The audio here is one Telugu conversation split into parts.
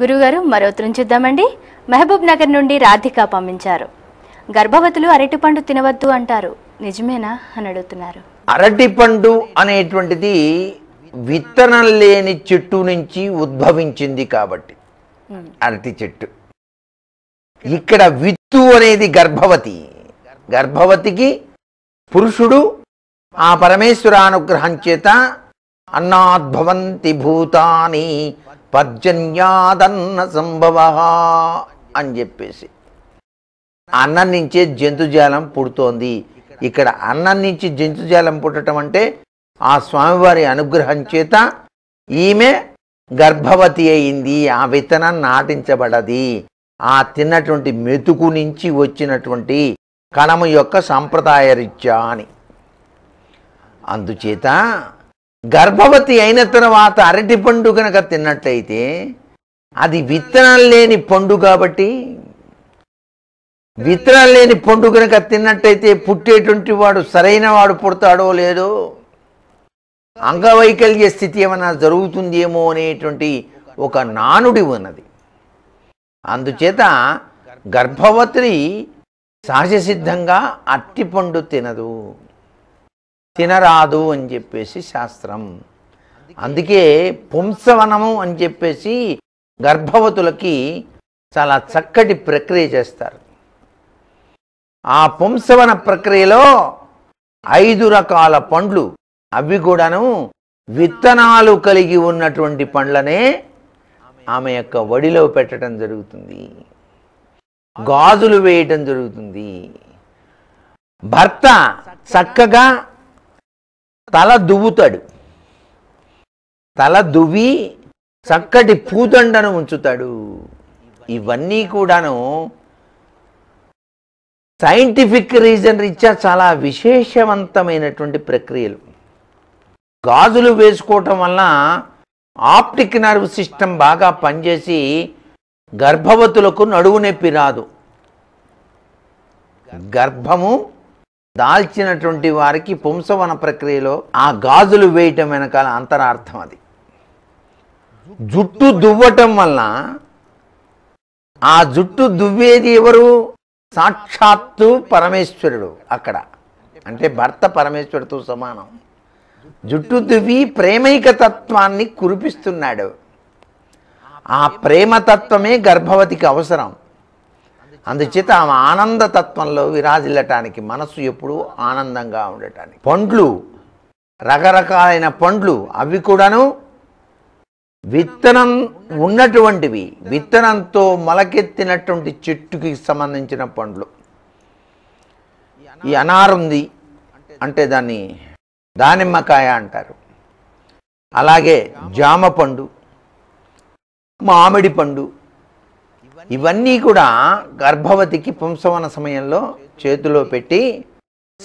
గురుగారు మరో చూద్దామండి మహబూబ్ నగర్ నుండి రాధిక పంపించారు గర్భవతులు అరటిపండు తినవద్దు అంటారు నిజమేనా అని అడుగుతున్నారు అరటిపండు అనేటువంటిది విత్తనం లేని చెట్టు నుంచి ఉద్భవించింది కాబట్టి అరటి చెట్టు ఇక్కడ విత్తు అనేది గర్భవతి గర్భవతికి పురుషుడు ఆ అనుగ్రహం చేత అన్నాద్భవంతి భూతాని పర్జన్యాదన్న సంభవ అని చెప్పేసి అన్నం నుంచే జంతుజాలం పుడుతోంది ఇక్కడ అన్నం నుంచి జంతుజాలం పుట్టడం అంటే ఆ స్వామివారి అనుగ్రహం చేత ఈమె గర్భవతి అయింది ఆ విత్తనం నాటించబడది ఆ తిన్నటువంటి మెతుకు నుంచి వచ్చినటువంటి కణము యొక్క సంప్రదాయ రీత్యా అని అందుచేత గర్భవతి అయిన తర్వాత అరటి పండు కనుక తిన్నట్లయితే అది విత్తనం లేని పండు కాబట్టి విత్తనం లేని పండు కనుక తిన్నట్టయితే పుట్టేటువంటి వాడు సరైన వాడు పుడతాడో లేదో అంగవైకల్య స్థితి ఏమైనా జరుగుతుంది ఏమో అనేటువంటి ఒక నానుడి ఉన్నది అందుచేత గర్భవతి సహజసిద్ధంగా అట్టి పండు తినదు తినరాదు అని చెప్పేసి శాస్త్రం అందుకే పుంసవనము అని చెప్పేసి గర్భవతులకి చాలా చక్కటి ప్రక్రియ చేస్తారు ఆ పుంసవన ప్రక్రియలో ఐదు రకాల పండ్లు అవి కూడాను విత్తనాలు కలిగి ఉన్నటువంటి పండ్లనే ఆమె యొక్క వడిలో పెట్టడం జరుగుతుంది గాజులు వేయటం జరుగుతుంది భర్త చక్కగా తల దువ్వుతాడు తల దువ్వి చక్కటి పూదండను ఉంచుతాడు ఇవన్నీ కూడాను సైంటిఫిక్ రీజన్ రీత్యా చాలా విశేషవంతమైనటువంటి ప్రక్రియలు గాజులు వేసుకోవటం వల్ల ఆప్టిక్ నర్వ్ సిస్టమ్ బాగా పనిచేసి గర్భవతులకు నడువు నొప్పి రాదు గర్భము దాల్చినటువంటి వారికి పుంసవన ప్రక్రియలో ఆ గాజులు వేయటం వెనకాల అంతరార్థం అది జుట్టు దువ్వటం వల్ల ఆ జుట్టు దువ్వేది ఎవరు సాక్షాత్తు పరమేశ్వరుడు అక్కడ అంటే భర్త పరమేశ్వరుడితో సమానం జుట్టు దువ్వి ప్రేమైక తత్వాన్ని కురిపిస్తున్నాడు ఆ ప్రేమతత్వమే గర్భవతికి అవసరం అందుచేత ఆమె ఆనందతత్వంలో విరాజిల్లటానికి మనస్సు ఎప్పుడూ ఆనందంగా ఉండటానికి పండ్లు రకరకాలైన పండ్లు అవి కూడాను విత్తనం ఉన్నటువంటివి విత్తనంతో మొలకెత్తినటువంటి చెట్టుకి సంబంధించిన పండ్లు ఈ అనారుంది అంటే దాన్ని దానిమ్మకాయ అంటారు అలాగే జామ పండు మామిడి పండు ఇవన్నీ కూడా గర్భవతికి పుంసవన సమయంలో చేతిలో పెట్టి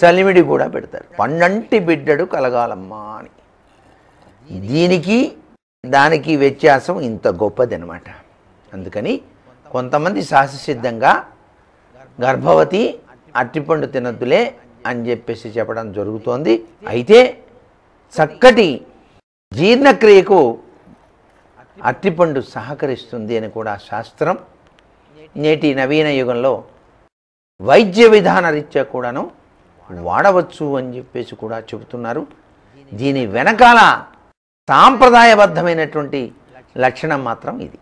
సలిమిడి కూడా పెడతారు పండంటి బిడ్డడు కలగాలమ్మా అని దీనికి దానికి వ్యత్యాసం ఇంత గొప్పది అనమాట అందుకని కొంతమంది సాహసిద్ధంగా గర్భవతి అట్టిపండు తినద్దులే అని చెప్పేసి చెప్పడం జరుగుతోంది అయితే చక్కటి జీర్ణక్రియకు అట్టిపండు సహకరిస్తుంది అని కూడా శాస్త్రం నేటి నవీన యుగంలో వైద్య విధాన రీత్యా కూడాను వాడవచ్చు అని చెప్పేసి కూడా చెబుతున్నారు దీని వెనకాల సాంప్రదాయబద్ధమైనటువంటి లక్షణం మాత్రం ఇది